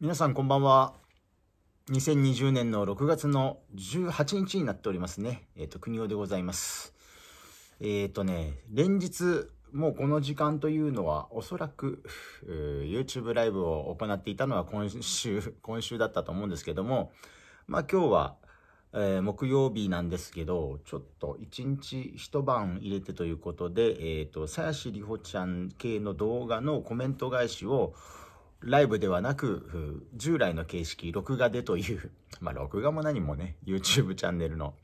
皆さんこんばんは。2020年の6月の18日になっておりますね。えっ、ー、と、国尾でございます。えっ、ー、とね、連日、もうこの時間というのは、おそらく、YouTube ライブを行っていたのは今週、今週だったと思うんですけども、まあ今日は、えー、木曜日なんですけど、ちょっと一日一晩入れてということで、えっ、ー、と、鞘師里ほちゃん系の動画のコメント返しを、ライブではなく、従来の形式、録画でという、まあ、録画も何もね、YouTube チャンネルの、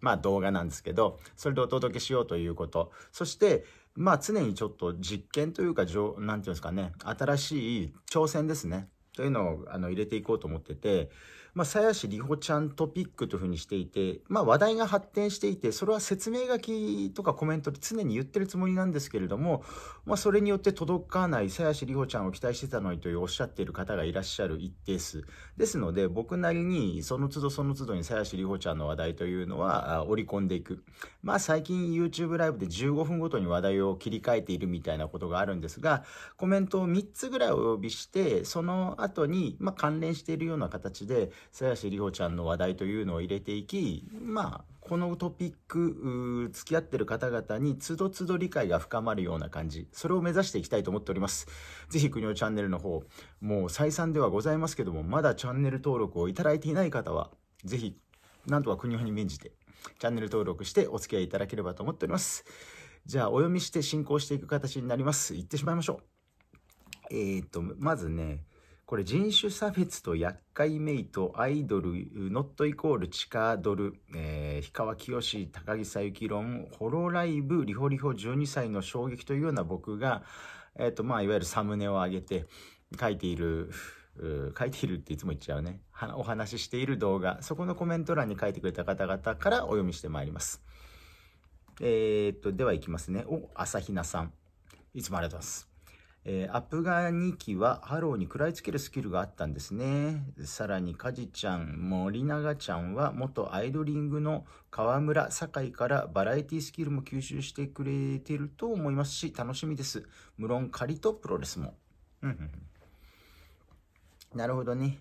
まあ、動画なんですけど、それでお届けしようということ。そして、まあ、常にちょっと実験というか、なんていうんですかね、新しい挑戦ですね。というのを、あの、入れていこうと思ってて、まあ、鞘師里帆ちゃんトピックというふうにしていて、まあ、話題が発展していて、それは説明書きとかコメントで常に言ってるつもりなんですけれども、まあ、それによって届かない鞘師里帆ちゃんを期待してたのにというおっしゃっている方がいらっしゃる一定数。ですので、僕なりにその都度その都度に鞘師里帆ちゃんの話題というのは織り込んでいく。まあ、最近 YouTube ライブで15分ごとに話題を切り替えているみたいなことがあるんですが、コメントを3つぐらいお呼びして、その後に、ま関連しているような形で、鞘師里帆ちゃんの話題というのを入れていき、まあ、このトピック、付き合ってる方々につどつど理解が深まるような感じ、それを目指していきたいと思っております。是非国のチャンネルの方、もう再三ではございますけども、まだチャンネル登録をいただいていない方は、是非なんとか国に免じて、チャンネル登録してお付き合いいただければと思っております。じゃあ、お読みして進行していく形になります。いってしまいましょう。えっ、ー、と、まずね、これ人種差別と厄介めいとアイドル、ノットイコール地下ドル、えー、氷川きよし、高木さゆき論、ホロライブ、リホリホ12歳の衝撃というような僕が、えっ、ー、と、まあ、いわゆるサムネを上げて書いている、書いているっていつも言っちゃうね。お話ししている動画、そこのコメント欄に書いてくれた方々からお読みしてまいります。えー、っと、ではいきますね。お、朝比奈さん。いつもありがとうございます。えー、アプガニキはハローに食らいつけるスキルがあったんですね。さらにカジちゃん、森永ちゃんは元アイドリングの河村、堺からバラエティスキルも吸収してくれてると思いますし、楽しみです。無論仮とプロレスも。うん、なるほどね。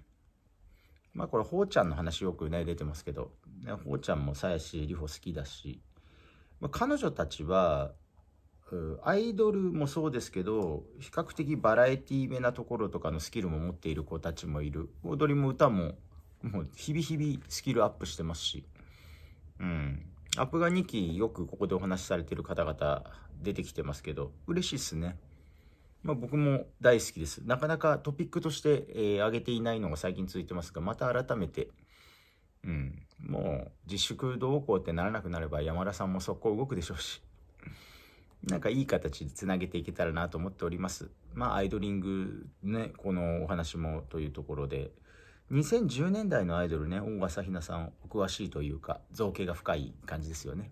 まあこれ、ほうちゃんの話よくね、出てますけど、ね、ほうちゃんもさし師里帆好きだし、まあ、彼女たちは、アイドルもそうですけど比較的バラエティーめなところとかのスキルも持っている子たちもいる踊りも歌ももう日々日々スキルアップしてますしうんアップが2期よくここでお話しされてる方々出てきてますけど嬉しいっすねまあ、僕も大好きですなかなかトピックとして、えー、上げていないのが最近続いてますがまた改めてうんもう自粛動向ってならなくなれば山田さんも速攻動くでしょうしなんかいい形でつなげていけたらなと思っております。まあ、アイドリングね、このお話もというところで、2010年代のアイドルね、大笠ひなさん、お詳しいというか、造形が深い感じですよね。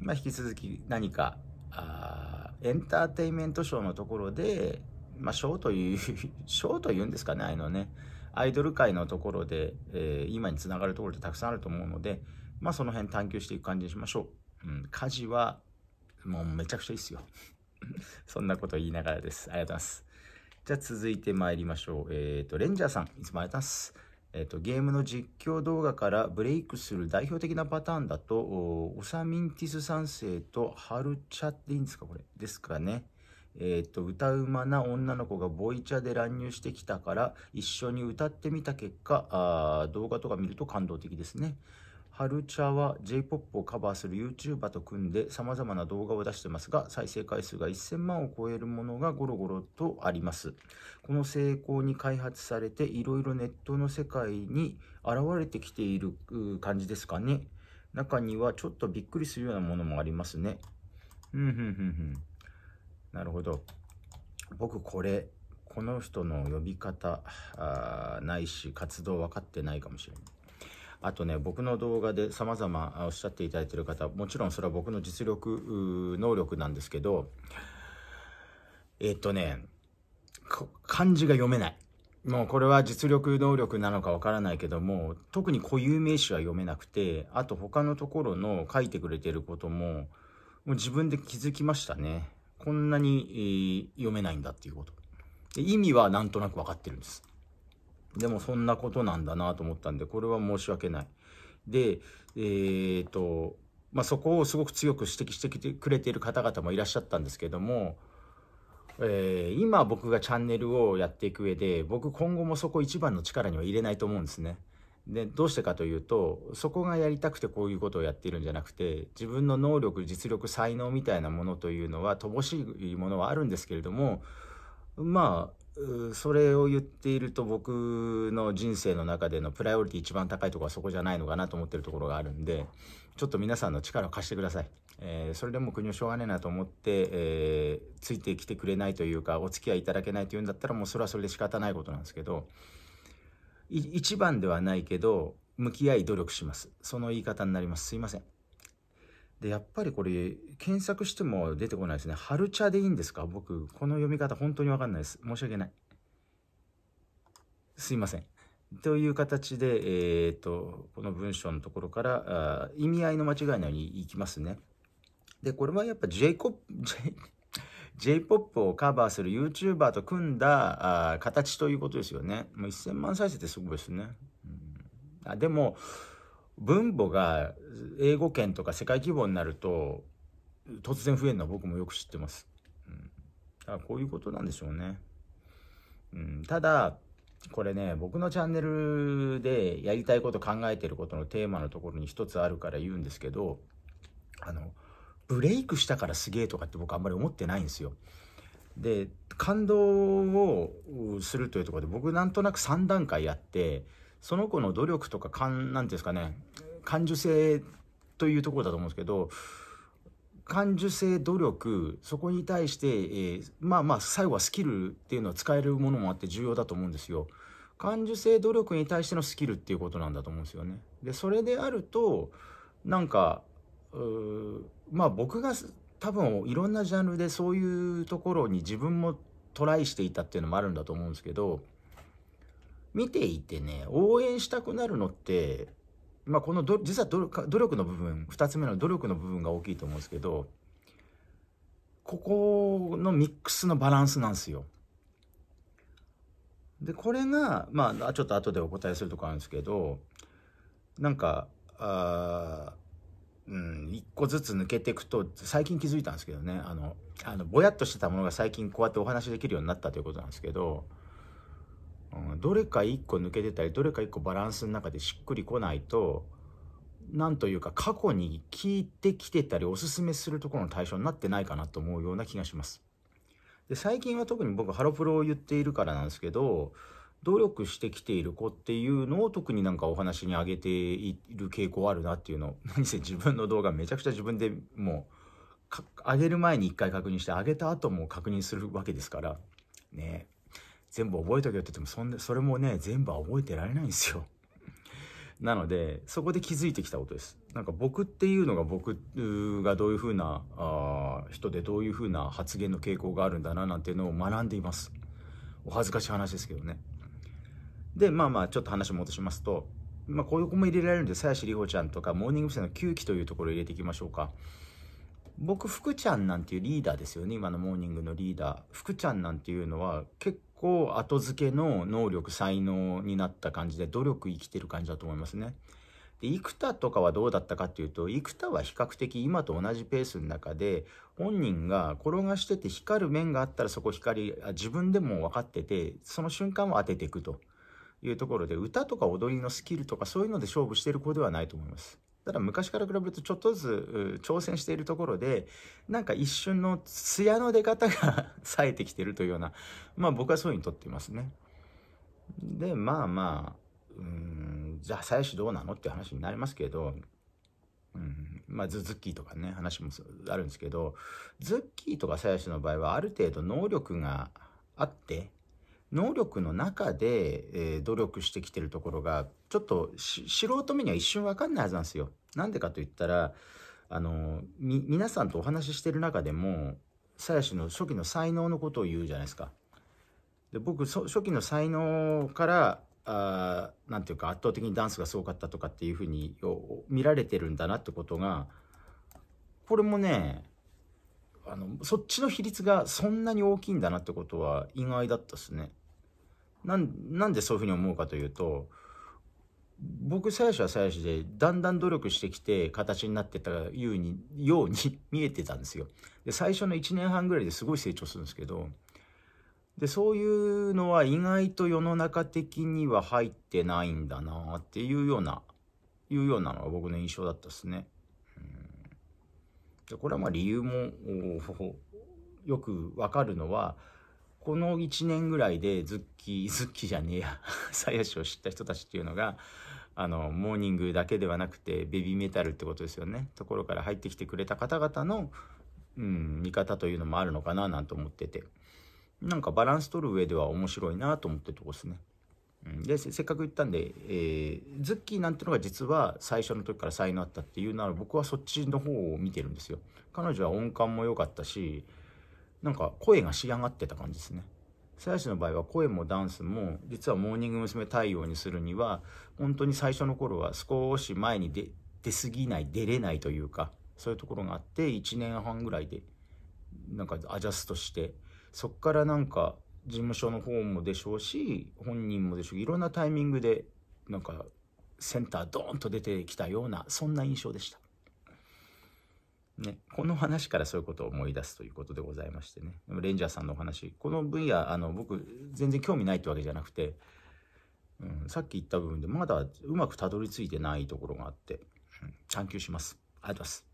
まあ、引き続き何か、あエンターテインメントショーのところで、まあ、ショーという、ショーというんですかね、あのね、アイドル界のところで、えー、今につながるところってたくさんあると思うので、まあ、その辺探求していく感じにしましょう。うん、家事はもうめちゃくちゃいいっすよ。そんなこと言いながらです。ありがとうございます。じゃあ続いて参りましょう。えっ、ー、と、レンジャーさん、いつもありがとうございます。えっ、ー、と、ゲームの実況動画からブレイクする代表的なパターンだと、オサミンティス3世とハルチャっていいんですかこれ。ですかね。えっ、ー、と、歌うまな女の子がボイチャで乱入してきたから、一緒に歌ってみた結果、あ動画とか見ると感動的ですね。春茶は J-POP をカバーする YouTuber と組んで様々な動画を出してますが、再生回数が1000万を超えるものがゴロゴロとあります。この成功に開発されて、いろいろネットの世界に現れてきている感じですかね。中にはちょっとびっくりするようなものもありますね。うん、ふんふんふん。なるほど。僕これ、この人の呼び方ないし活動分かってないかもしれない。あとね、僕の動画で様々おっしゃっていただいている方、もちろんそれは僕の実力、能力なんですけど、えっとね、漢字が読めない。もうこれは実力能力なのかわからないけども、特に固有名詞は読めなくて、あと他のところの書いてくれてることも、もう自分で気づきましたね。こんなに、えー、読めないんだっていうこと。で意味はなんとなく分かってるんです。でもそんなことなんだなと思ったんで、これは申し訳ない。で、えー、っと、まあ、そこをすごく強く指摘してきてくれている方々もいらっしゃったんですけども、えー、今僕がチャンネルをやっていく上で、僕今後もそこ一番の力には入れないと思うんですね。でどうしてかというとそこがやりたくてこういうことをやっているんじゃなくて自分の能力実力才能みたいなものというのは乏しいものはあるんですけれどもまあそれを言っていると僕の人生の中でのプライオリティ一番高いとこはそこじゃないのかなと思ってるところがあるんでちょっと皆さんの力を貸してください、えー、それでも国をしょうがねえなと思って、えー、ついてきてくれないというかお付き合いいただけないというんだったらもうそれはそれで仕方ないことなんですけど一番ではないけど向き合い努力しますその言い方になりますすいませんで、やっぱりこれ、検索しても出てこないですね。春茶でいいんですか僕、この読み方本当にわかんないです。申し訳ない。すいません。という形で、えー、っと、この文章のところから、あ意味合いの間違いのように行きますね。で、これはやっぱ J コップ、J J-POP をカバーする YouTuber と組んだあ形ということですよね。もう1000万再生ってすごいですね。うん、あでも、分母が英語圏とか世界規模になると突然増えるのは僕もよく知ってます。うん、こういうことなんでしょうね。うん、ただこれね僕のチャンネルでやりたいこと考えてることのテーマのところに一つあるから言うんですけどあのブレイクしたからすげえとかって僕あんまり思ってないんですよ。で感動をするというところで僕なんとなく3段階やってその子の努力とか感、なんて言うんですかね、感受性というところだと思うんですけど、感受性努力そこに対して、えー、まあまあ最後はスキルっていうのは使えるものもあって重要だと思うんですよ。感受性努力に対してのスキルっていうことなんだと思うんですよね。でそれであるとなんかまあ僕が多分いろんなジャンルでそういうところに自分もトライしていたっていうのもあるんだと思うんですけど見ていてね、応援したくなるのって、まあ、このど、実は努力の部分、2つ目の努力の部分が大きいと思うんですけど、ここのミックスのバランスなんですよ。で、これが、まあ、ちょっと後でお答えするとこあるんですけど、なんか、あうん、一個ずつ抜けていくと、最近気づいたんですけどね、あの、あのぼやっとしてたものが最近こうやってお話できるようになったということなんですけど、うん、どれか1個抜けてたりどれか1個バランスの中でしっくりこないとなんというか過去に聞いてきてたりおすすめするところの対象になってないかなと思うような気がします。で最近は特に僕ハロプロを言っているからなんですけど努力してきている子っていうのを特になんかお話にあげている傾向あるなっていうの 何せ自分の動画めちゃくちゃ自分でもう上げる前に一回確認して上げた後も確認するわけですからね全部覚えとけよって言ってもそんでそれもね全部は覚えてられないんですよ。なのでそこで気づいてきたことです。なんか僕っていうのが僕がどういうふうなあ人でどういうふうな発言の傾向があるんだななんていうのを学んでいます。お恥ずかしい話ですけどね。でまあまあちょっと話戻しますと、まあ、こういう子も入れられるんで鞘師里帆ちゃんとかモーニング娘。の9期というところを入れていきましょうか。僕福ちゃんなんていうリーダーですよね今のモーニングのリーダー福ちゃんなんていうのは結構後付けの能力、才能になった感じで、努力生きてる感じだと思いますね。で、幾田とかはどうだったかっていうと、幾田は比較的今と同じペースの中で、本人が転がしてて光る面があったらそこ光、自分でも分かってて、その瞬間を当てていくというところで、歌とか踊りのスキルとかそういうので勝負してる子ではないと思います。ただ昔から比べるとちょっとずつ挑戦しているところで、なんか一瞬の艶の出方が 冴えてきてるというような、まあ僕はそういうふうにとっていますね。で、まあまあ、うん、じゃあ最初どうなのって話になりますけど、うん、まあズッキーとかね、話もあるんですけど、ズッキーとか鞘師の場合はある程度能力があって、能力の中で、えー、努力してきてるところが、ちょっと素人目には一瞬わかんないはずなんですよ。なんでかと言ったら、あの、み、皆さんとお話ししてる中でも、鞘師の初期の才能のことを言うじゃないですか。で僕そ、初期の才能からあなんていうか圧倒的にダンスがすごかったとかっていうふうに見られてるんだなってことがこれもねあのそっちの比率がそんなに大きいんだなってことは意外だったっすね。なんでそういうふうに思うかというと、僕鞘師は鞘師でだんだん努力してきて形になってたようにように 見えてたんですよで最初の1年半ぐらいですごい成長するんですけどでそういうのは意外と世の中的には入ってないんだなっていうようないうようなのが僕の印象だったですね。でこれはまあ理由もよくわかるのはこの1年ぐらいでズッキー、ズッキーじゃねえや、鞘師を知った人たちっていうのが、あの、モーニングだけではなくて、ベビーメタルってことですよね。ところから入ってきてくれた方々の、うん、見方というのもあるのかな、なんて思ってて。なんかバランス取る上では面白いなと思ってるとこですね。でせっかく言ったんで、えー、ズッキーなんてのが実は最初の時から才能あったっていうなら僕はそっちの方を見てるんですよ。彼女は音感も良かったしなんか声が仕上がってた感じですね。鞘師の場合は声もダンスも実はモーニング娘。太陽にするには本当に最初の頃は少し前に出出過ぎない出れないというかそういうところがあって1年半ぐらいでなんかアジャストしてそっからなんか事務所の方もでしょうし本人もでしょういろんなタイミングでなんかセンタードーンと出てきたようなそんな印象でした。ね、この話からそういうことを思い出すということでございましてね。でもレンジャーさんのお話、この分野、あの、僕、全然興味ないってわけじゃなくて、うん、さっき言った部分でまだうまくたどり着いてないところがあって、うん、探求します。ありがとうございます。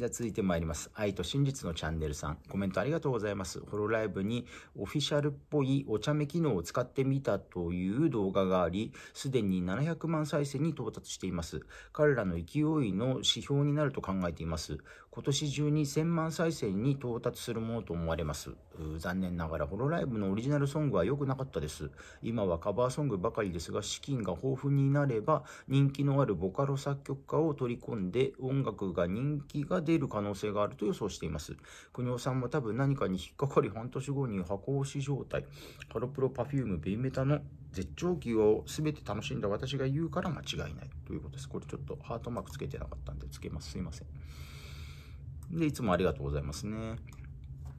では続いて参ります。愛と真実のチャンネルさん。コメントありがとうございます。ホロライブにオフィシャルっぽいお茶目機能を使ってみたという動画があり、すでに700万再生に到達しています。彼らの勢いの指標になると考えています。今年中に1000万再生に到達するものと思われます。残念ながらホロライブのオリジナルソングは良くなかったです。今はカバーソングばかりですが、資金が豊富になれば人気のあるボカロ作曲家を取り込んで音楽が人気が出ている可能性があると予想しています。国尾さんも多分何かに引っかかり半年後に箱押し状態、ハロプロパフューム、ベイメタの絶頂期を全て楽しんだ私が言うから間違いないということです。これちょっとハートマークつけてなかったんでつけます。すいません。で、いつもありがとうございますね。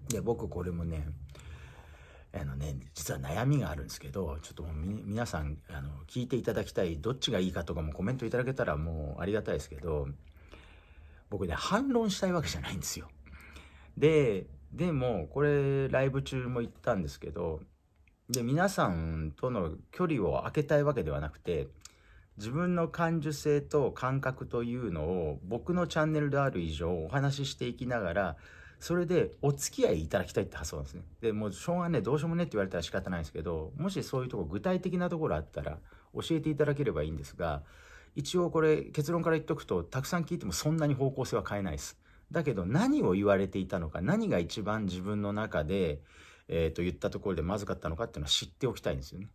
で、僕これもね、あのね、実は悩みがあるんですけど、ちょっともう皆さん、あの、聞いていただきたい、どっちがいいかとかもコメントいただけたらもうありがたいですけど、僕ね、反論したいわけじゃないんですよ。で、でも、これ、ライブ中も言ったんですけど、で、皆さんとの距離を空けたいわけではなくて、自分の感受性と感覚というのを僕のチャンネルである以上お話ししていきながらそれでお付き合いいただきたいって発想なんですね。でもうしょうがねどうしようもねって言われたら仕方ないんですけどもしそういうとこ具体的なところあったら教えていただければいいんですが一応これ結論から言っとくと、たくさん聞いてもそんなに方向性は変えないです。だけど何を言われていたのか、何が一番自分の中で、えっ、ー、と言ったところでまずかったのかっていうのは知っておきたいんですよね。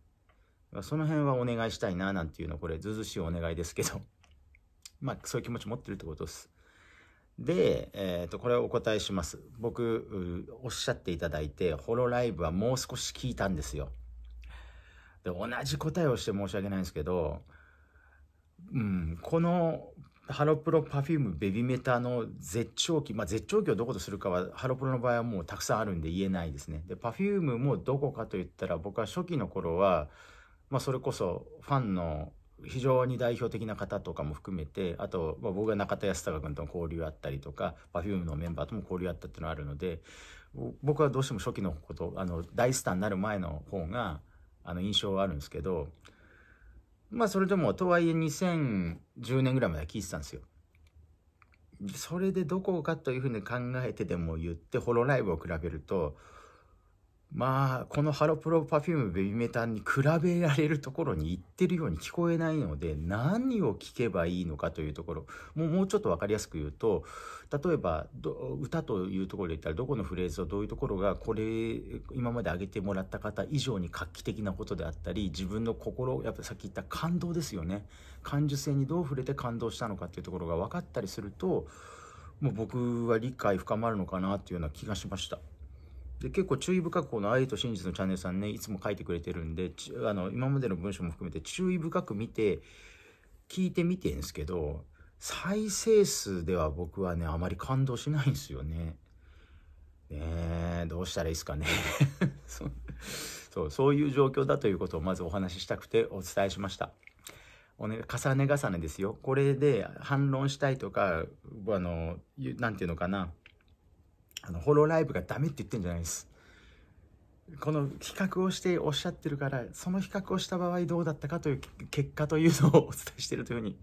その辺はお願いしたいななんていうのこれずうずしいお願いですけど、まあそういう気持ち持ってるってことです。で、えっ、ー、と、これをお答えします。僕、おっしゃっていただいて、ホロライブはもう少し聞いたんですよ。で、同じ答えをして申し訳ないんですけど、うん、このハロプロパフュームベビーメタの絶頂期、まあ、絶頂期をどことするかはハロプロの場合はもうたくさんあるんで言えないですねでパフュームもどこかといったら僕は初期の頃は、まあ、それこそファンの非常に代表的な方とかも含めてあと、まあ、僕が中田康孝君との交流あったりとか Perfume のメンバーとも交流あったっていうのはあるので僕はどうしても初期のことあの大スターになる前の方があの印象はあるんですけどまあそれでも、とはいえ2010年ぐらいまで聞いてたんですよ。それでどこかというふうに考えてでも言って、ホロライブを比べると、まあ、このハロプロパフュームベビーメタンに比べられるところに行ってるように聞こえないので、何を聞けばいいのかというところ、もうもうちょっとわかりやすく言うと、例えば、歌というところで言ったら、どこのフレーズをどういうところが、これ、今まで挙げてもらった方以上に画期的なことであったり、自分の心、やっぱさっき言った感動ですよね。感受性にどう触れて感動したのかっていうところが分かったりすると、もう僕は理解深まるのかなっていうような気がしました。で結構注意深くこの愛と真実のチャンネルさんねいつも書いてくれてるんであの今までの文章も含めて注意深く見て聞いてみてんですけど再生数では僕はねあまり感動しないんですよね。ねえどうしたらいいですかね そうそういう状況だということをまずお話ししたくてお伝えしました。おね、重ね重ねですよこれで反論したいとかあの何て言うのかなあの、ホロライブがダメって言ってんじゃないです。この比較をしておっしゃってるから、その比較をした場合どうだったかという結果というのをお伝えしてるというふうに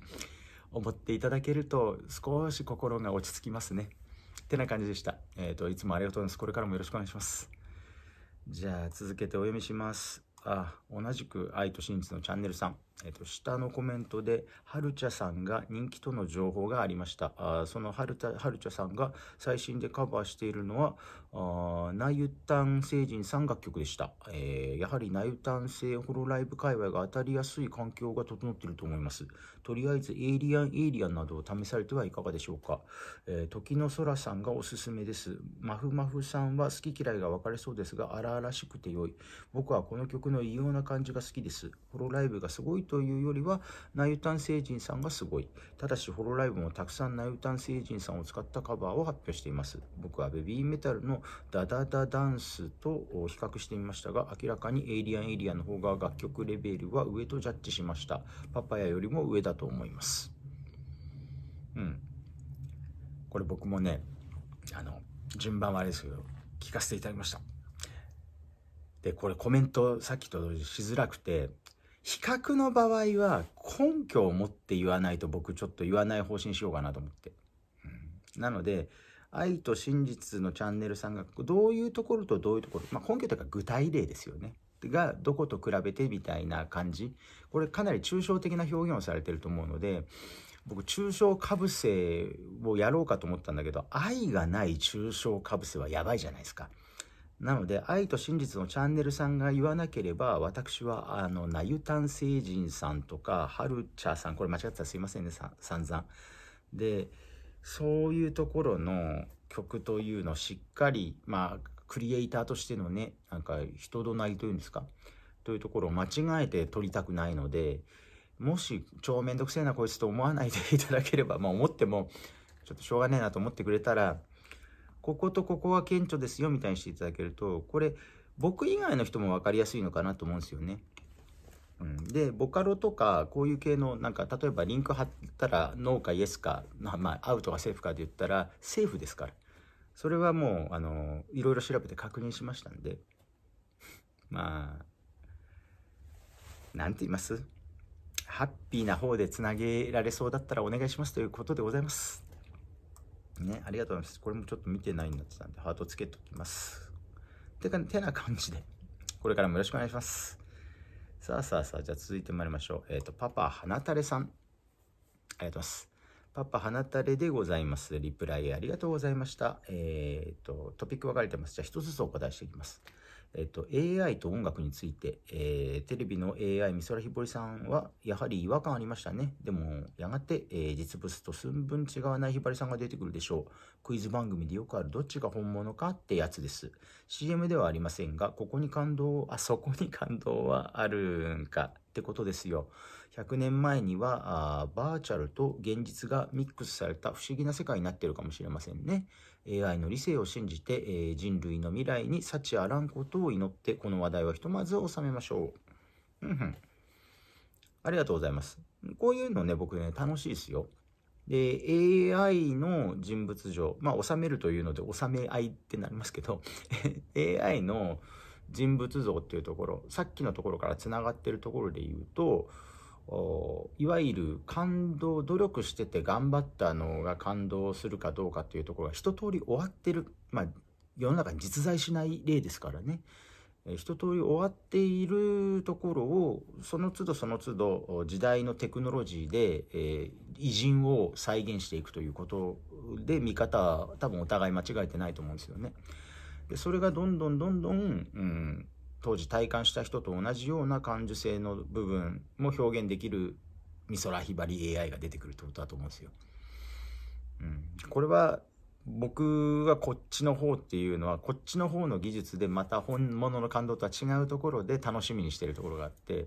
思っていただけると、少し心が落ち着きますね。ってな感じでした。えっ、ー、と、いつもありがとうございます。これからもよろしくお願いします。じゃあ、続けてお読みします。あ、同じく愛と真実のチャンネルさん。えっと、下のコメントで、はるちゃさんが人気との情報がありました。あそのはるはるちゃさんが最新でカバーしているのは、あナユタン星人3楽曲でした。えー、やはりナユタン星ホロライブ界隈が当たりやすい環境が整っていると思います。とりあえず、エイリアン、エイリアンなどを試されてはいかがでしょうか。えー、時の空さんがおすすめです。まふまふさんは好き嫌いが分かれそうですが、荒々しくて良い。僕はこの曲の異様な感じが好きです。ホロライブがすごいというよりは、ナユタン星人さんがすごい。ただし、ホロライブもたくさんナユタン星人さんを使ったカバーを発表しています。僕はベビーメタルのダダダダンスと比較してみましたが、明らかにエイリアンエイリアンの方が楽曲レベルは上とジャッジしました。パパヤよりも上だと思います。うん。これ僕もね、あの、順番はあれですけど、聞かせていただきました。で、これコメントさっきとしづらくて、比較の場合は根拠を持って言わないと僕ちょっと言わない方針しようかなと思って。うん、なので、愛と真実のチャンネルさんがどういうところとどういうところ、まあ、根拠というか具体例ですよね。がどこと比べてみたいな感じ。これかなり抽象的な表現をされてると思うので、僕、抽象かぶせをやろうかと思ったんだけど、愛がない抽象かぶせはやばいじゃないですか。なので、愛と真実のチャンネルさんが言わなければ、私は、あの、なゆたん星人さんとか、はるちゃさん、これ間違ってたらすいませんね、さ散々。で、そういうところの曲というのをしっかり、まあ、クリエイターとしてのね、なんか人となりというんですか、というところを間違えて撮りたくないので、もし、超めんどくせえなこいつと思わないでいただければ、まあ思っても、ちょっとしょうがねえなと思ってくれたら、こことここは顕著ですよみたいにしていただけると、これ、僕以外の人も分かりやすいのかなと思うんですよね。うん、で、ボカロとか、こういう系の、なんか、例えばリンク貼ったら、ノーかイエスか、まあ、アウトかセーフかで言ったら、セーフですから。それはもう、あの、いろいろ調べて確認しましたんで、まあ、なんて言いますハッピーな方でつなげられそうだったらお願いしますということでございます。ね、ありがとうございます。これもちょっと見てないんだってたんで、ハートつけときます。てか、てな感じで、これからもよろしくお願いします。さあさあさあ、じゃあ続いて参りましょう。えっ、ー、と、パパ、花垂れさん。ありがとうございます。パパ、花垂れでございます。リプライありがとうございました。えっ、ー、と、トピック分かれてます。じゃあ、一つずつお答えしていきます。えっと、AI と音楽について、えー、テレビの AI 美空ひぼりさんはやはり違和感ありましたねでもやがて、えー、実物と寸分違わないひばりさんが出てくるでしょうクイズ番組でよくあるどっちが本物かってやつです CM ではありませんがここに感動あそこに感動はあるんかってことですよ100年前にはあバーチャルと現実がミックスされた不思議な世界になってるかもしれませんね AI の理性を信じて、えー、人類の未来に幸あらんことを祈ってこの話題はひとまず収めましょう。うんうん。ありがとうございます。こういうのね、僕ね、楽しいですよ。で、AI の人物像、まあ、収めるというので、収め合いってなりますけど、AI の人物像っていうところ、さっきのところから繋がってるところで言うと、いわゆる感動努力してて頑張ったのが感動するかどうかっていうところが一通り終わってる、まあ、世の中に実在しない例ですからね、一通り終わっているところをその都度その都度時代のテクノロジーで、えー、偉人を再現していくということで見方は多分お互い間違えてないと思うんですよね。でそれがどんどんどんどん、うん、当時体感した人と同じような感受性の部分も表現できる美空ひばり AI が出てくるってことだと思うんですよ。うん、これは僕はこっちの方っていうのはこっちの方の技術でまた本物の感動とは違うところで楽しみにしてるところがあって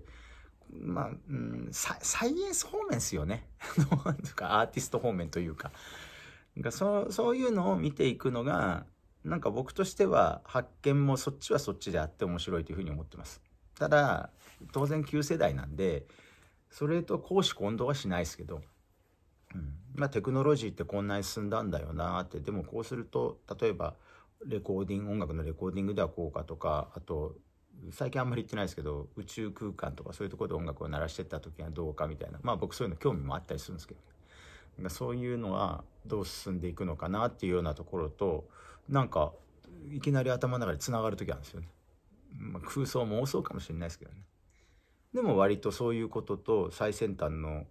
まあ、うん、サイエンス方面ですよね アーティスト方面というかかそそういうのを見ていくのがなんか僕としては発見もそっちはそっちであって面白いというふうに思ってます。ただ当然旧世代なんでそれと公私混同はしないですけど、うん、まあテクノロジーってこんなに進んだんだよなってでもこうすると例えばレコーディング音楽のレコーディングではこうかとかあと最近あんまり言ってないですけど宇宙空間とかそういうとこで音楽を鳴らしてった時はどうかみたいなまあ僕そういうの興味もあったりするんですけど、そういうのはどう進んでいくのかなっていうようなところとなんかいきなり頭の中でつながる時あるんですよね、まあ、空想妄想かもしれないですけどねでも割とそういうことと最先端の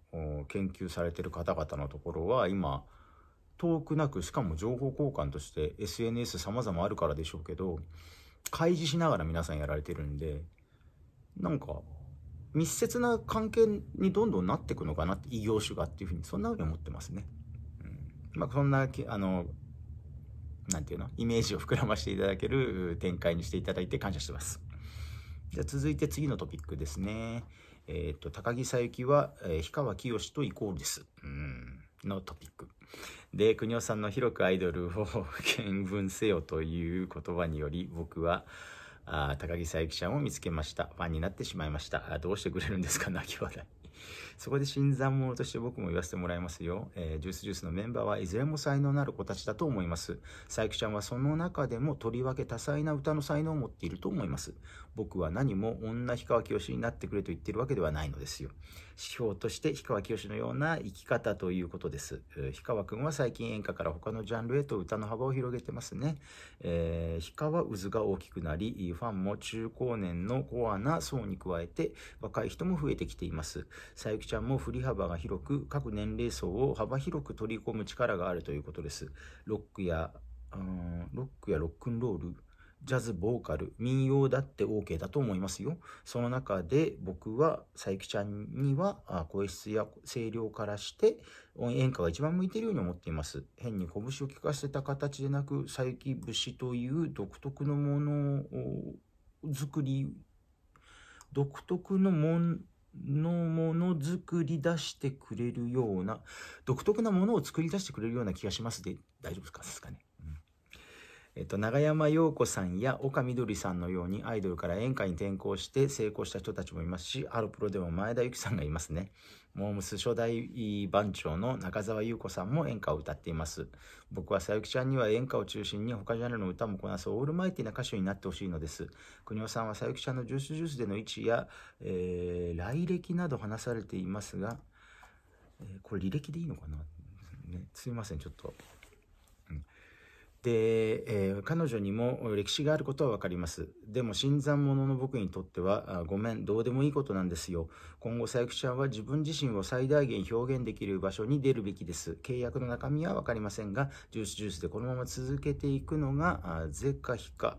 研究されてる方々のところは今遠くなくしかも情報交換として SNS 様々あるからでしょうけど開示しながら皆さんやられてるんでなんか密接な関係にどんどんなっていくのかなって異業種がっていうふうにそんなふうに思ってますね。うん、まあ、そんなあのなんていうのイメージを膨らませていただける展開にしていただいて感謝してます。じゃあ続いて次のトピックですね。えっ、ー、と、高木さゆきは、えー、氷川きよしとイコールです。うん、のトピック。で、国尾さんの広くアイドルを 見分せよという言葉により、僕は、あ高木さゆきちゃんを見つけました。ファンになってしまいました。どうしてくれるんですか、泣き笑い。そこで新参者として僕も言わせてもらいますよ。えー、ジュースジュースのメンバーはいずれも才能のある子たちだと思います。佐伯ちゃんはその中でもとりわけ多彩な歌の才能を持っていると思います。僕は何も女氷川きよしになってくれと言ってるわけではないのですよ。指標として氷川きよしのような生き方ということです。氷川くんは最近演歌から他のジャンルへと歌の幅を広げてますね。えー、氷川渦が大きくなり、ファンも中高年のコアな層に加えて若い人も増えてきています。佐伯ちゃんも振り幅が広く、各年齢層を幅広く取り込む力があるということです。ロックや、うん、ロックやロックンロール、ジャズ、ボーカル、民謡だって OK だと思いますよ。その中で僕は、佐伯ちゃんには、声質や声量からして、演歌が一番向いているように思っています。変に拳を利かせた形でなく、佐伯節という独特のものを作り、独特のもののものづくり出してくれるような、独特なものを作り出してくれるような気がしますで、大丈夫ですかですかね。えっと、永山洋子さんや岡みどりさんのようにアイドルから演歌に転向して成功した人たちもいますし、あるプロでも前田由紀さんがいますね。モームス初代番長の中澤優子さんも演歌を歌っています。僕はさゆきちゃんには演歌を中心に他ジャンルの歌もこなすオールマイティな歌手になってほしいのです。国尾さんはさゆきちゃんのジュースジュースでの位置や、えー、来歴など話されていますが、えー、これ履歴でいいのかな、ね、すいません、ちょっと。で、えー、彼女にも歴史があることは分かります。でも、新参者の僕にとっては、ごめん、どうでもいいことなんですよ。今後、佐伯ちゃんは自分自身を最大限表現できる場所に出るべきです。契約の中身は分かりませんが、ジュースジュースでこのまま続けていくのが、ぜか非か。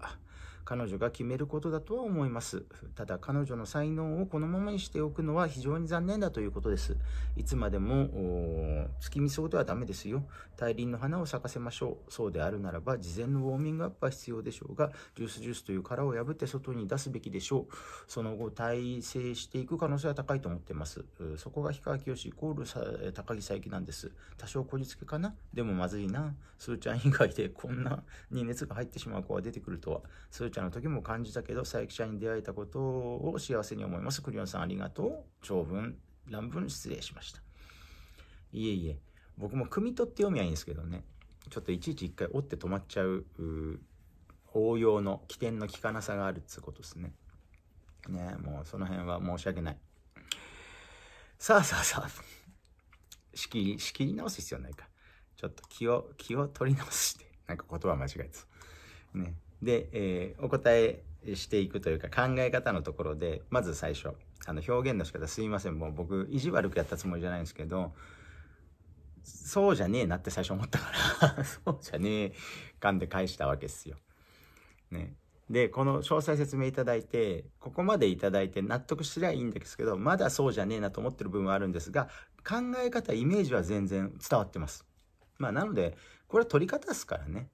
彼女が決めることだとは思います。ただ彼女の才能をこのままにしておくのは非常に残念だということです。いつまでも月見草ではダメですよ。大輪の花を咲かせましょう。そうであるならば事前のウォーミングアップは必要でしょうが、ジュースジュースという殻を破って外に出すべきでしょう。その後、耐性していく可能性は高いと思っています。そこが氷川きよしイコール高木佐伯なんです。多少こじつけかなでもまずいな。すーちゃん以外でこんなに熱が入ってしまう子が出てくるとは。茶の時も感じたけど、佐伯ちゃんに出会えたことを幸せに思います。クリオンさんありがとう。長文、乱文失礼しました。いえいえ、僕も汲み取って読みはいいんですけどね、ちょっといちいち一回折って止まっちゃうう、応用の起点の効かなさがあるってうことですね。ねもうその辺は申し訳ない。さあさあさあ、仕切り、仕切り直す必要ないか。ちょっと気を、気を取り直して、なんか言葉間違えて。ね。で、えー、お答えしていくというか考え方のところで、まず最初、あの表現の仕方すいません、もう僕意地悪くやったつもりじゃないんですけど、そうじゃねえなって最初思ったから そうじゃねえんで返したわけですよ。ね。で、この詳細説明いただいて、ここまでいただいて納得すりゃいいんですけど、まだそうじゃねえなと思ってる部分はあるんですが、考え方、イメージは全然伝わってます。まあ、なので、これは取り方ですからね。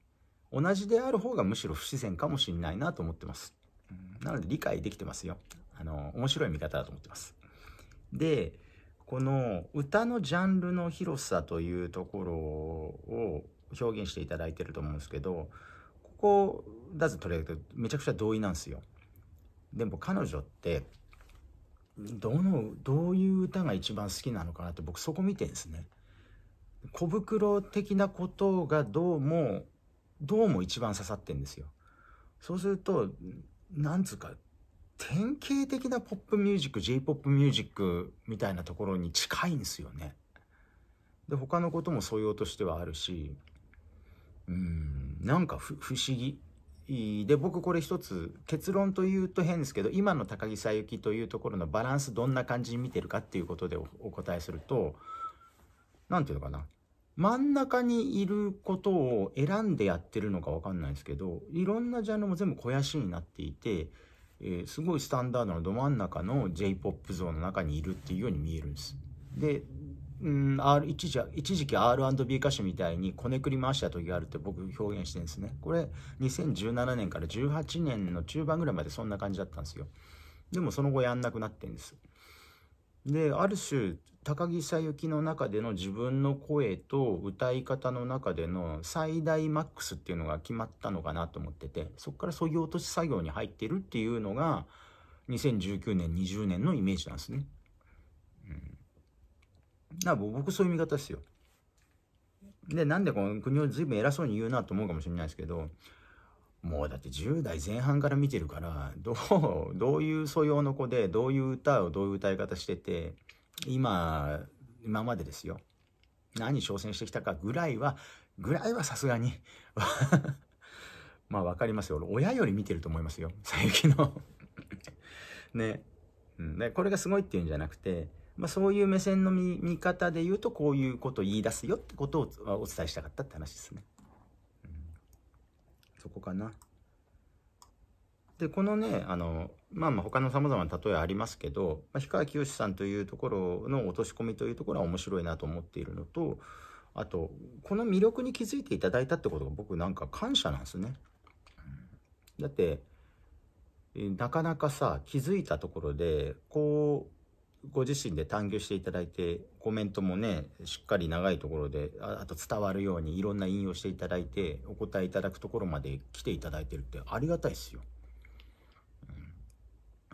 同じである方がむしろ不自然かもしれないなと思ってます。なので理解できてますよ。あの、面白い見方だと思ってます。で、この歌のジャンルの広さというところを表現していただいてると思うんですけど、ここだと取りあえず、めちゃくちゃ同意なんですよ。でも彼女って、どの、どういう歌が一番好きなのかなって僕そこ見てんですね。小袋的なことがどうもどうも一番刺さってんですよ。そうすると、なんつうか、典型的なポップミュージック、J-POP ミュージックみたいなところに近いんですよね。で、他のことも素養としてはあるし、うん、なんか不不思議。で、僕これ一つ結論というと変ですけど、今の高木さゆきというところのバランスどんな感じに見てるかっていうことでお答えすると、なんていうのかな。真ん中にいることを選んでやってるのかわかんないですけど、いろんなジャンルも全部肥やしになっていて、えー、すごいスタンダードのど真ん中の J-POP 像の中にいるっていうように見えるんです。で、うん、R 一時一時期 R&B 歌手みたいにこねくり回した時があるって僕表現してるんですね。これ2017年から18年の中盤ぐらいまでそんな感じだったんですよ。でもその後やんなくなってんです。である種高木さゆきの中での自分の声と歌い方の中での最大マックスっていうのが決まったのかなと思っててそこからそぎ落とし作業に入ってるっていうのが2019年20年のイメージなんですね。うん、だから僕そういう見方ですよ。でなんでこの国を随分偉そうに言うなと思うかもしれないですけどもうだって10代前半から見てるから、どう、どういう素養の子で、どういう歌をどういう歌い方してて、今、今までですよ。何挑戦してきたかぐらいは、ぐらいはさすがに まあわかりますよ。親より見てると思いますよ。最近の ね。これがすごいっていうんじゃなくて、まあ、そういう目線の見見方で言うと、こういうことを言い出すよってことをお伝えしたかったって話ですね。そこかな。で、このね、あの、まあまあ他の様々な例えありますけど、まあ、氷川きよしさんというところの落とし込みというところは面白いなと思っているのと、あと、この魅力に気づいていただいたってことが僕なんか感謝なんですね。だって、なかなかさ、気づいたところで、こう、ご自身で探求していただいてコメントもねしっかり長いところでああと伝わるようにいろんな引用していただいてお答えいただくところまで来ていただいてるってありがたいですよ。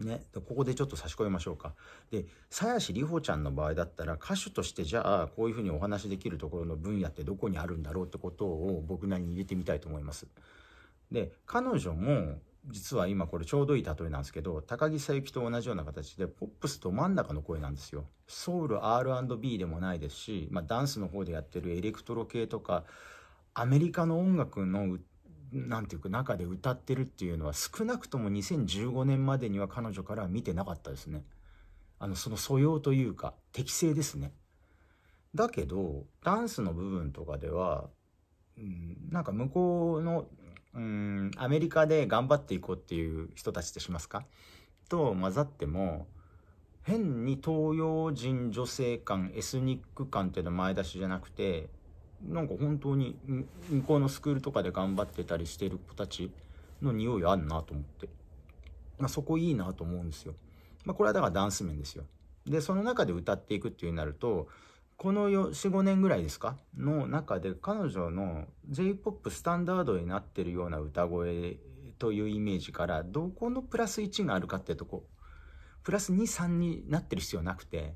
うん、ね、ここでちょっと差し込みましょうか。で、鞘師里帆ちゃんの場合だったら歌手としてじゃあこういうふうにお話しできるところの分野ってどこにあるんだろうってことを僕なりに入れてみたいと思います。で、彼女も実は今これちょうどいい例えなんですけど高木佐由紀と同じような形でポップスど真ん中の声なんですよソウル R&B でもないですし、まあ、ダンスの方でやってるエレクトロ系とかアメリカの音楽のなんていうか中で歌ってるっていうのは少なくとも2015年までには彼女からは見てなかったですねあのその素養というか適性ですねだけどダンスの部分とかでは、うん、なんか向こうのうん、アメリカで頑張っていこうっていう人たちとしますかと混ざっても、変に東洋人女性感、エスニック感っていうのは前出しじゃなくて、なんか本当に向こうのスクールとかで頑張ってたりしてる子たちの匂いあんなと思って。まあ、そこいいなと思うんですよ。まあ、これはだからダンス面ですよ。で、その中で歌っていくっていうになると、この45年ぐらいですかの中で彼女の j p o p スタンダードになってるような歌声というイメージからどこのプラス1があるかってとこプラス23になってる必要なくて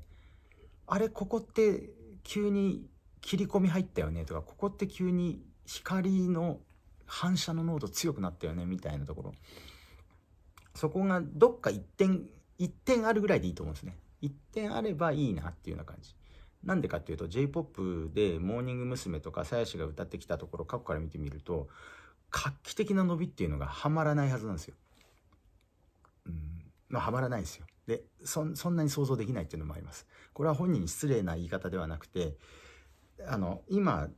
あれここって急に切り込み入ったよねとかここって急に光の反射の濃度強くなったよねみたいなところそこがどっか1点1点あるぐらいでいいと思うんですね1点あればいいなっていうような感じなんでかっていうと J-POP でモーニング娘。とか鞘師が歌ってきたところ過去から見てみると画期的な伸びっていうのがはまらないはずなんですよ。うん、まあはまらないですよ。でそそんなに想像できないっていうのもあります。これは本人に失礼な言い方ではなくてあの今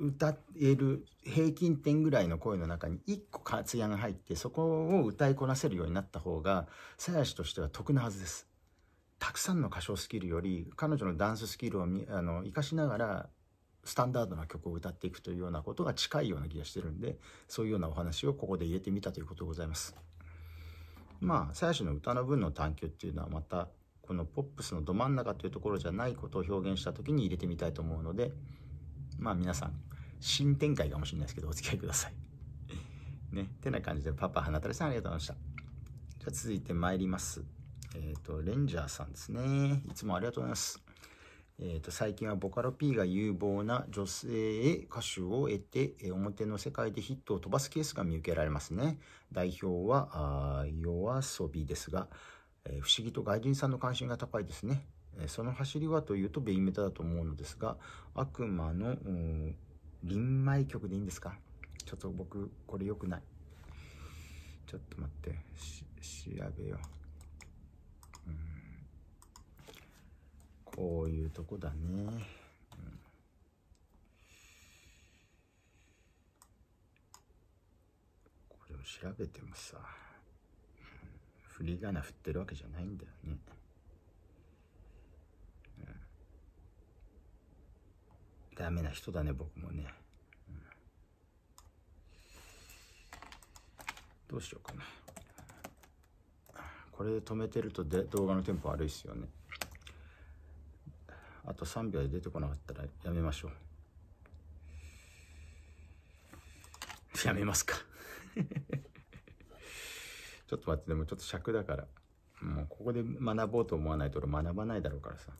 歌える平均点ぐらいの声の中に1個活躍が入ってそこを歌いこなせるようになった方が鞘師としては得なはずです。たくさんの歌唱スキルより彼女のダンススキルをあの生かしながらスタンダードな曲を歌っていくというようなことが近いような気がしてるんでそういうようなお話をここで入れてみたということでございます。まあ最初の歌の文の探求っていうのはまたこのポップスのど真ん中というところじゃないことを表現した時に入れてみたいと思うのでまあ皆さん新展開かもしれないですけどお付き合いください。ね。てな感じでパパ花垂さんありがとうございました。じゃあ続いて参ります。えっ、ー、と、レンジャーさんですね。いつもありがとうございます。えーと、最近はボカロ P が有望な女性へ歌手を得て、え表の世界でヒットを飛ばすケースが見受けられますね。代表は夜遊びですが、えー、不思議と外人さんの関心が高いですね。えー、その走りはというとベイメタだと思うのですが、悪魔の臨埋曲でいいんですかちょっと僕これ良くない。ちょっと待って、調べよう。こういうとこだね、うんこれを調べてもさ振り仮名振ってるわけじゃないんだよね、うん、ダメな人だね僕もね、うん、どうしようかなこれで止めてるとで動画のテンポ悪いっすよねあと3秒で出てこなかったらやめましょう やめますか ちょっと待ってでもちょっと尺だからもうここで学ぼうと思わないと俺学ばないだろうからさ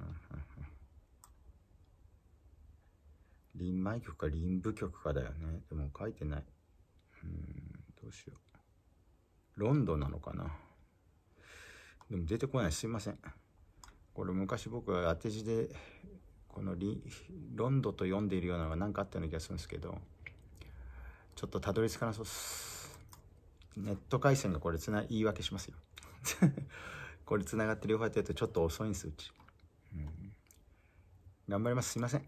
マ舞曲かン舞曲かだよねでも書いてないうんどうしようロンドンなのかなでも出てこない。すいません。これ昔僕当て字で、このリ、ロンドと読んでいるようなのが何かあったような気がするんですけど、ちょっとたどり着かなそうっす。ネット回線がこれつな、言い訳しますよ。これつながって両方やってるとちょっと遅いんです、うち。うん、頑張ります。すいません。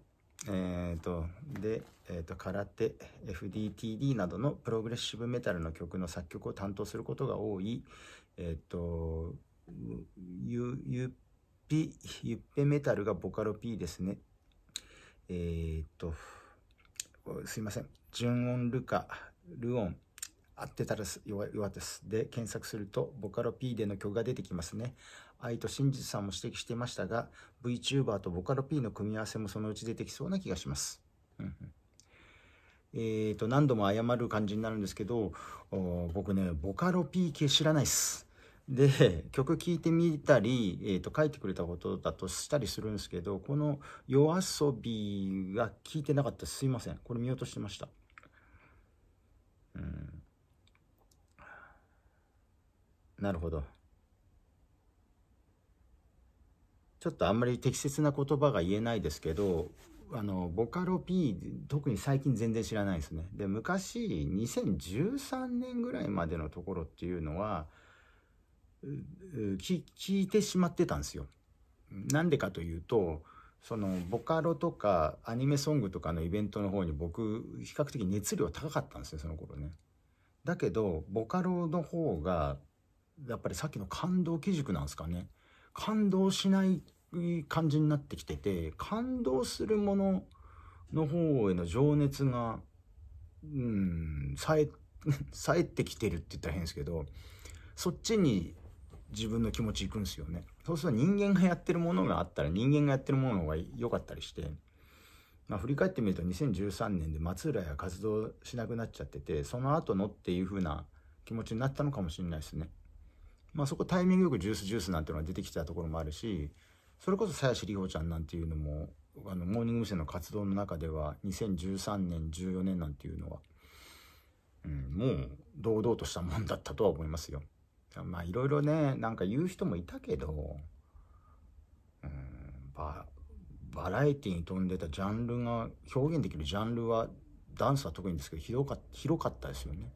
えっ、ー、と、で、えっ、ー、と、空手、FDTD などのプログレッシブメタルの曲の作曲を担当することが多い、えっ、ー、と、ゆ、ゆっぴ、ゆっぺメタルがボカロ P ですね。えー、っと、すいません。純音ルカ、ルオン、合ってたら弱弱です。で、検索すると、ボカロ P での曲が出てきますね。愛と真実さんも指摘していましたが、VTuber とボカロ P の組み合わせもそのうち出てきそうな気がします。うん、えっと、何度も謝る感じになるんですけど、僕ね、ボカロ P 系知らないっす。で曲聴いてみたり、えーと、書いてくれたことだとしたりするんですけどこの「夜遊び」が聴いてなかったすいませんこれ見落としてましたうんなるほどちょっとあんまり適切な言葉が言えないですけどあのボカロ P 特に最近全然知らないですねで昔2013年ぐらいまでのところっていうのは聞いてしまってたんですよ。なんでかというとそのボカロとかアニメソングとかのイベントの方に僕比較的熱量高かったんですよその頃ね。だけどボカロの方がやっぱりさっきの感動基軸なんですかね。感動しない感じになってきてて感動するものの方への情熱がうんさえ 冴えてきてるって言ったら変ですけどそっちに自分の気持ちいくんですよね。そうすると人間がやってるものがあったら人間がやってるものが良かったりして、まあ、振り返ってみると2013年で松浦や活動しなくなっちゃっててその後のっていう風な気持ちになったのかもしれないですね。まあ、そこタイミングよくジュースジュースなんていうのが出てきたところもあるしそれこそ鞘師里帆ちゃんなんていうのもあのモーニング娘。の活動の中では2013年14年なんていうのは、うん、もう堂々としたもんだったとは思いますよ。まあいろいろね、なんか言う人もいたけど、うん、ババラエティに飛んでたジャンルが、表現できるジャンルは、ダンスは特にですけど、広か広かったですよね。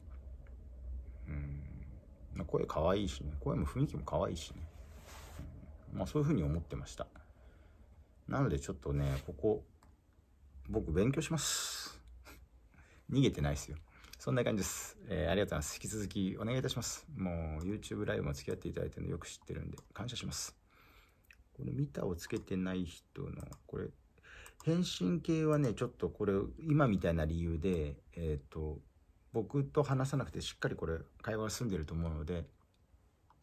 うん、声可愛いしね、声も雰囲気も可愛いしね。まあそういうふうに思ってました。なのでちょっとね、ここ、僕勉強します。逃げてないですよ。そんな感じです。えー、ありがとうございます。引き続きお願いいたします。もう YouTube ライブも付き合っていただいてるのよく知ってるんで、感謝します。この見たをつけてない人の、これ、返信系はね、ちょっとこれ、今みたいな理由で、えっ、ー、と、僕と話さなくてしっかりこれ、会話が済んでると思うので、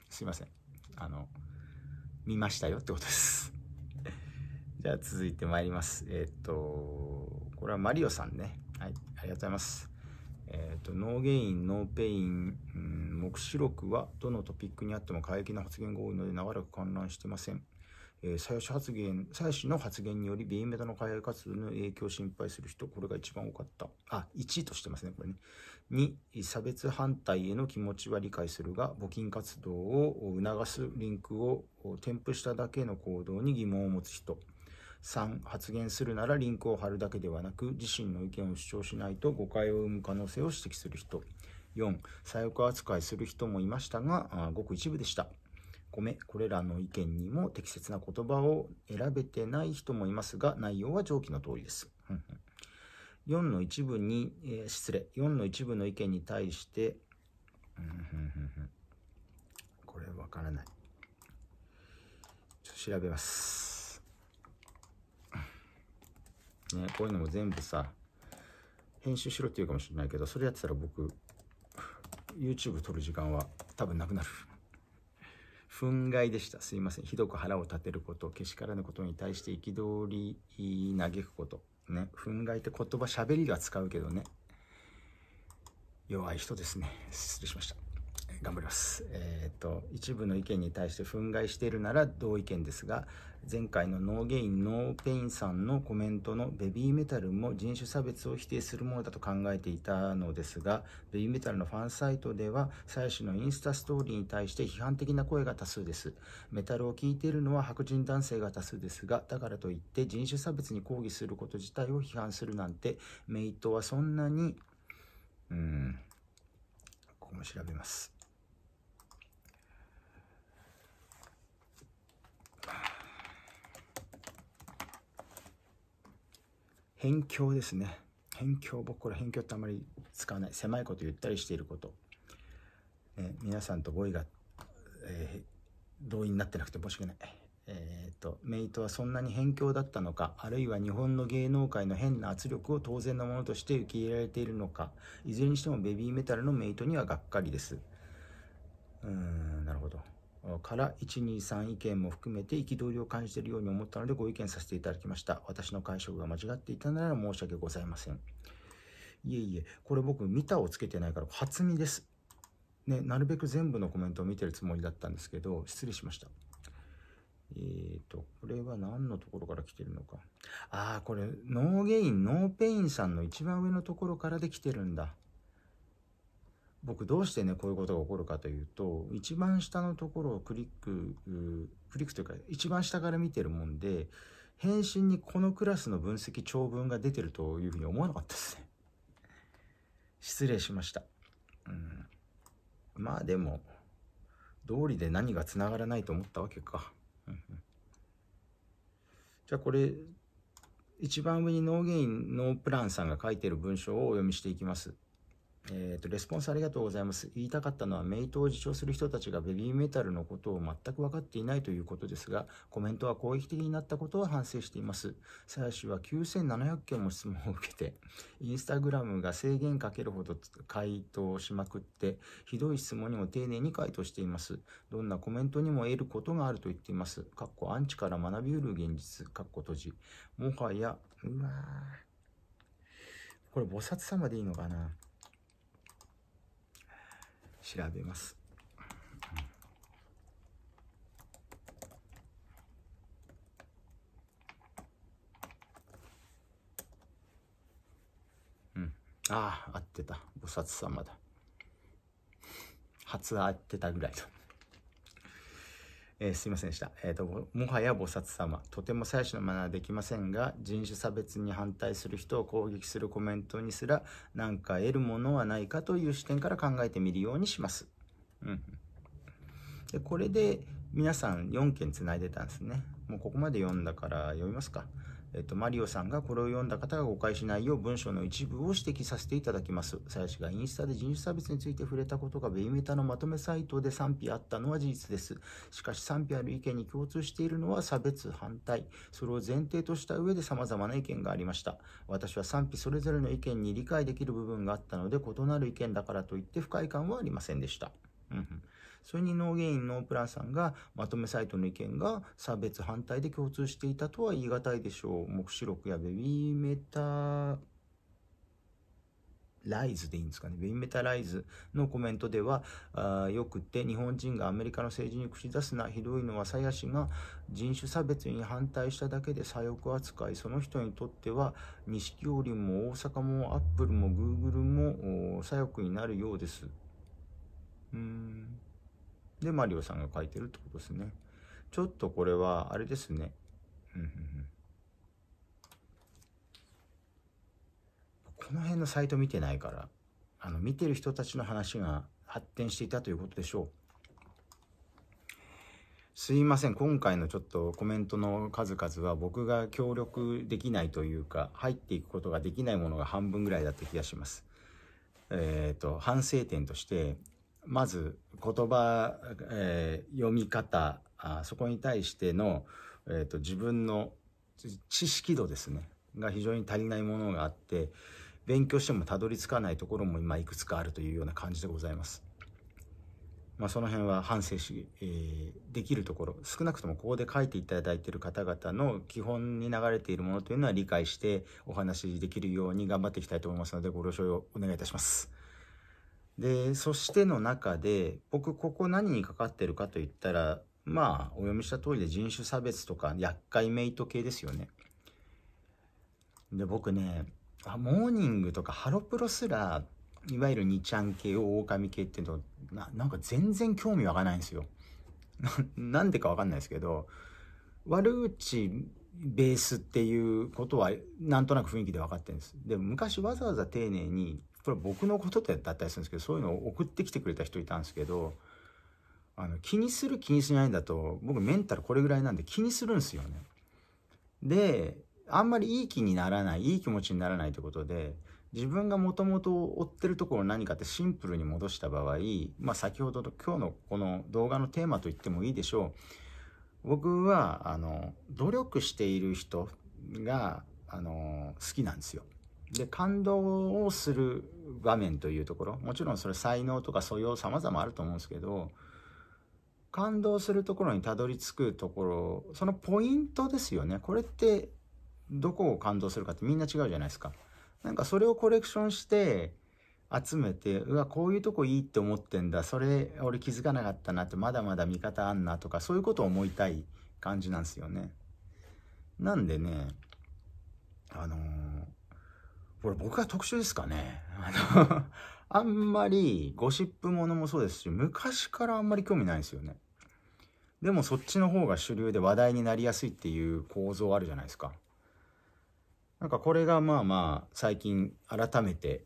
すいません。あの、見ましたよってことです。じゃあ続いてまいります。えっ、ー、と、これはマリオさんね。はい、ありがとうございます。えーと、ノーゲイン、ノーペイン、うん、目視録はどのトピックにあっても過激な発言が多いので長らく観覧してません。え最初発言、最初の発言により、B メタの海外活動の影響を心配する人、これが一番多かった。あ、1位としてますね、これね。2、差別反対への気持ちは理解するが、募金活動を促すリンクを添付しただけの行動に疑問を持つ人。3発言するならリンクを貼るだけではなく自身の意見を主張しないと誤解を生む可能性を指摘する人4左翼扱いする人もいましたがごく一部でした5目これらの意見にも適切な言葉を選べてない人もいますが内容は上記の通りです4の一部に、えー、失礼4の一部の意見に対してこれわからないちょっと調べますね、こういうのも全部さ、編集しろって言うかもしれないけど、それやってたら僕、YouTube 撮る時間は多分なくなる。憤慨でした。すいません。ひどく腹を立てること、けしからぬことに対して憤り、嘆くこと。ね。憤慨って言葉喋りが使うけどね。弱い人ですね。失礼しました。頑張ります。えっ、と、一部の意見に対して憤慨しているなら同意見ですが、前回のノーゲイン、ノーペインさんのコメントのベビーメタルも人種差別を否定するものだと考えていたのですが、ベビーメタルのファンサイトでは、最初のインスタストーリーに対して批判的な声が多数です。メタルを聞いているのは白人男性が多数ですが、だからといって人種差別に抗議すること自体を批判するなんて、メイトはそんなに、うん、ここも調べます。辺境ですね。辺境、僕これ辺境ってあまり使わない。狭いこと言ったりしていること。ね、皆さんと語彙が、えー、同意になってなくて申し訳ない。えっ、ー、と、メイトはそんなに辺境だったのか、あるいは日本の芸能界の変な圧力を当然のものとして受け入れられているのか、いずれにしてもベビーメタルのメイトにはがっかりです。うーん、なるほど。から123意見も含めて憤りを感じているように思ったのでご意見させていただきました。私の解釈が間違っていたなら申し訳ございません。いえいえ、これ僕、見たをつけてないから初見です。ね、なるべく全部のコメントを見てるつもりだったんですけど、失礼しました。えっ、ー、と、これは何のところから来てるのか。ああ、これ、ノーゲイン、ノーペインさんの一番上のところからで来てるんだ。僕どうしてねこういうことが起こるかというと一番下のところをクリッククリックというか一番下から見てるもんで返信にこのクラスの分析長文が出てるというふうに思わなかったですね失礼しました、うん、まあでも道理で何がつながらないと思ったわけかじゃあこれ一番上にノーゲインノープランさんが書いてる文章をお読みしていきますえっ、ー、と、レスポンスありがとうございます。言いたかったのは、メイトを自称する人たちがベビーメタルのことを全く分かっていないということですが、コメントは攻撃的になったことは反省しています。最初は9700件も質問を受けて、インスタグラムが制限かけるほど回答しまくって、ひどい質問にも丁寧に回答しています。どんなコメントにも得ることがあると言っています。かっこアンチから学びうる現実、かっこ閉じ。もはや、うわこれ、菩薩様でいいのかな調べます。うん、ああ合ってた菩薩様だ初合ってたぐらいだえー、すいませんでした。えっ、ー、と、もはや菩薩様。とても最初のマナーはできませんが、人種差別に反対する人を攻撃するコメントにすら、なんか得るものはないかという視点から考えてみるようにします。うん。で、これで皆さん4件つないでたんですね。もうここまで読んだから読みますか。えっと、マリオさんがこれを読んだ方が誤解しないよう文章の一部を指摘させていただきます。鞘師がインスタで人種差別について触れたことがベイメタのまとめサイトで賛否あったのは事実です。しかし賛否ある意見に共通しているのは差別反対。それを前提とした上で様々な意見がありました。私は賛否それぞれの意見に理解できる部分があったので異なる意見だからといって不快感はありませんでした。うんそれにノーゲインノープランさんがまとめサイトの意見が差別反対で共通していたとは言い難いでしょう。目視録やベビーメタライズでいいんですかね。ベビーメタライズのコメントでは、あよくって日本人がアメリカの政治に口出すな、ひどいのは鞘師が人種差別に反対しただけで左翼扱い、その人にとっては錦織も大阪もアップルもグーグルも左翼になるようです。うーんで、マリオさんが書いてるってことですね。ちょっとこれは、あれですね。うんこの辺のサイト見てないから、あの、見てる人たちの話が発展していたということでしょう。すいません。今回のちょっとコメントの数々は僕が協力できないというか、入っていくことができないものが半分ぐらいだった気がします。えっ、ー、と、反省点として、まず言葉、えー、読み方あそこに対しての、えーと、自分の知識度ですねが非常に足りないものがあって勉強してもたどり着かないところも今いくつかあるというような感じでございます。まあ、その辺は反省し、えー、できるところ少なくともここで書いていただいている方々の基本に流れているものというのは理解してお話しできるように頑張っていきたいと思いますのでご了承をお願いいたします。で、そしての中で、僕ここ何にかかってるかと言ったら、まあ、お読みした通りで人種差別とか厄介メイト系ですよね。で、僕ね、あモーニングとかハロプロすら、いわゆる二ちゃん系、狼系っていうのな、なんか全然興味わかないんですよ。なんでかわかんないですけど、悪口ベースっていうことはなんとなく雰囲気で分かってるんです。でも昔わざわざ丁寧にこれ僕のことってだったりするんですけどそういうのを送ってきてくれた人いたんですけどあの気にする気にしないんだと僕メンタルこれぐらいなんで気にするんですよね。であんまりいい気にならないいい気持ちにならないってことで自分がもともと追ってるところ何かってシンプルに戻した場合、まあ、先ほどの今日のこの動画のテーマと言ってもいいでしょう僕はあの努力している人があの好きなんですよ。で感動をする場面というところもちろんそれ才能とか素養様々あると思うんですけど感動するところにたどり着くところそのポイントですよねこれってどこを感動するかってみんな違うじゃないですかなんかそれをコレクションして集めてうわこういうとこいいって思ってんだそれ俺気づかなかったなってまだまだ味方あんなとかそういうことを思いたい感じなんですよねなんでねあのーこれ僕は特殊ですかね。あの あんまりゴシップものもそうですし、昔からあんまり興味ないですよね。でもそっちの方が主流で話題になりやすいっていう構造あるじゃないですか。なんかこれがまあまあ最近改めて、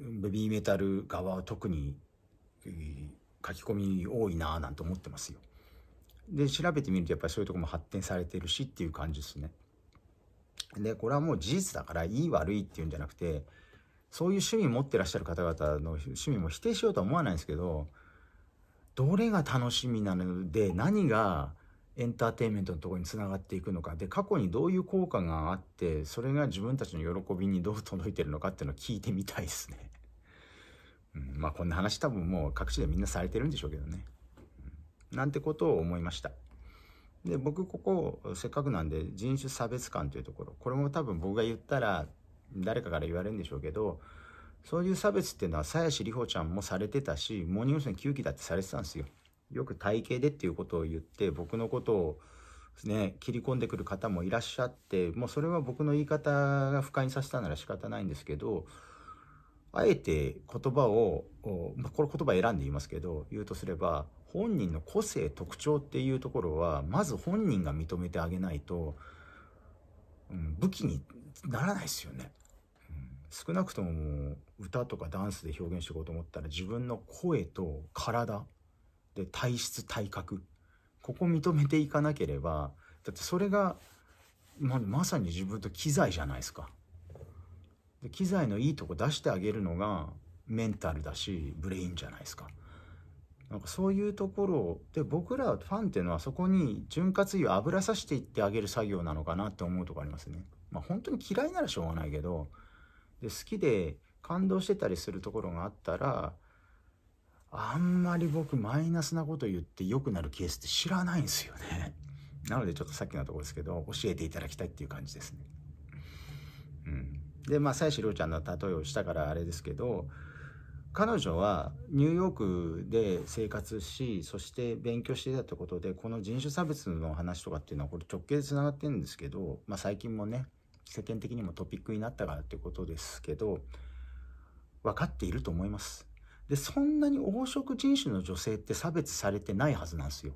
うん、ベビーメタル側は特に、書き込み多いなぁなんて思ってますよ。で調べてみるとやっぱりそういうとこも発展されてるしっていう感じですね。で、これはもう事実だから、いい悪いっていうんじゃなくて、そういう趣味持ってらっしゃる方々の趣味も否定しようとは思わないんですけど、どれが楽しみなので、何がエンターテインメントのところにつながっていくのか、で、過去にどういう効果があって、それが自分たちの喜びにどう届いてるのかっていうのを聞いてみたいですね。まあこんな話多分もう各地でみんなされてるんでしょうけどね。うん、なんてことを思いました。で僕ここせっかくなんで人種差別感というところこれも多分僕が言ったら誰かから言われるんでしょうけどそういう差別っていうのは鞘師里帆ちゃんもされてたしモーニング娘。9期だってされてたんですよ。よく体型でっていうことを言って僕のことをね切り込んでくる方もいらっしゃってもうそれは僕の言い方が不快にさせたなら仕方ないんですけどあえて言葉を、まあ、これ言葉選んで言いますけど言うとすれば本人の個性特徴っていうところはまず本人が認めてあげないと、うん、武器にならないですよね、うん、少なくとも歌とかダンスで表現していこうと思ったら自分の声と体で体質体格ここ認めていかなければだってそれがままさに自分と機材じゃないですか。で機材のいいとこ出してあげるのがメンタルだしブレインじゃないですか。なんかそういうところで僕らファンっていうのはそこに潤滑油油さしていってあげる作業なのかなって思うとこありますね。まあ本当に嫌いならしょうがないけどで好きで感動してたりするところがあったらあんまり僕マイナスなこと言って良くなるケースって知らないんですよね。なのでちょっとさっきのとこですけど教えていただきたいっていう感じですね。うん、でまあ妻子りちゃんの例えをしたからあれですけど彼女はニューヨークで生活しそして勉強してたってことでこの人種差別の話とかっていうのはこれ直径でつながってるんですけど、まあ、最近もね世間的にもトピックになったからってことですけど分かっていると思いますでそんなに黄色人種の女性って差別されてないはずなんですよ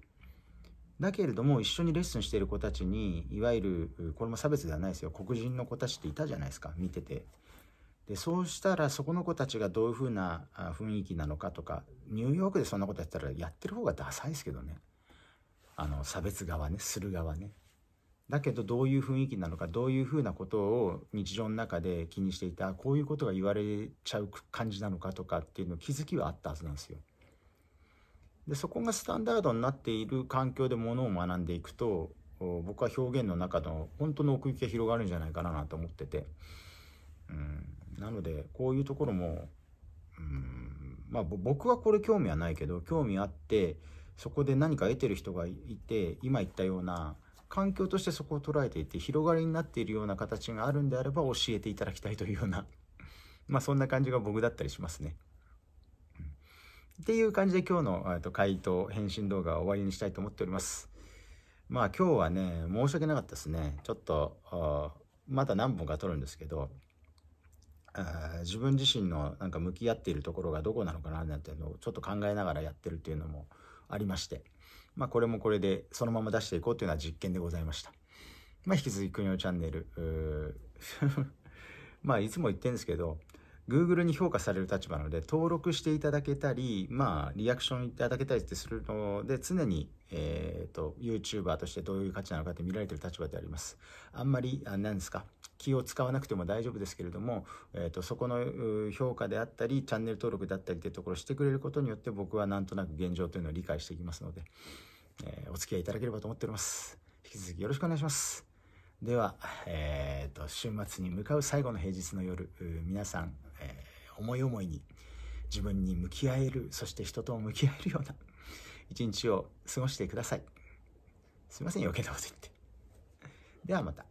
だけれども一緒にレッスンしている子たちにいわゆるこれも差別ではないですよ黒人の子たちっていたじゃないですか見ててでそうしたらそこの子たちがどういうふうな雰囲気なのかとかニューヨークでそんなことやったらやってる方がダサいですけどねあの差別側ねする側ねだけどどういう雰囲気なのかどういうふうなことを日常の中で気にしていたこういうことが言われちゃう感じなのかとかっていうの気づきはあったはずなんですよ。でそこがスタンダードになっている環境でものを学んでいくと僕は表現の中の本当の奥行きが広がるんじゃないかなと思ってて。うんなので、こういうところも、うん、まあ僕はこれ興味はないけど、興味あって、そこで何か得てる人がいて、今言ったような、環境としてそこを捉えていて、広がりになっているような形があるんであれば教えていただきたいというような、まあそんな感じが僕だったりしますね。うん、っていう感じで今日のと回答、返信動画は終わりにしたいと思っております。まあ今日はね、申し訳なかったですね。ちょっと、まだ何本か撮るんですけど、自分自身のなんか向き合っているところがどこなのかななんていうのをちょっと考えながらやってるっていうのもありまして、まあ、これもこれでそのまま出していこうというのは実験でございました。まあ、引き続き国のチャンネル、まあ、いつも言ってるんですけど、Google に評価される立場なので、登録していただけたり、まあ、リアクションいただけたりってするので、常に、えっ、ー、と、YouTuber としてどういう価値なのかって見られてる立場であります。あんまり、あなんですか、気を使わなくても大丈夫ですけれども、えーと、そこの評価であったりチャンネル登録だったりというところをしてくれることによって僕はなんとなく現状というのを理解していきますので、えー、お付き合いいただければと思っております引き続きよろしくお願いしますでは、えーと、と週末に向かう最後の平日の夜皆さん、えー、思い思いに自分に向き合えるそして人と向き合えるような一日を過ごしてくださいすいません余計なこと言ってではまた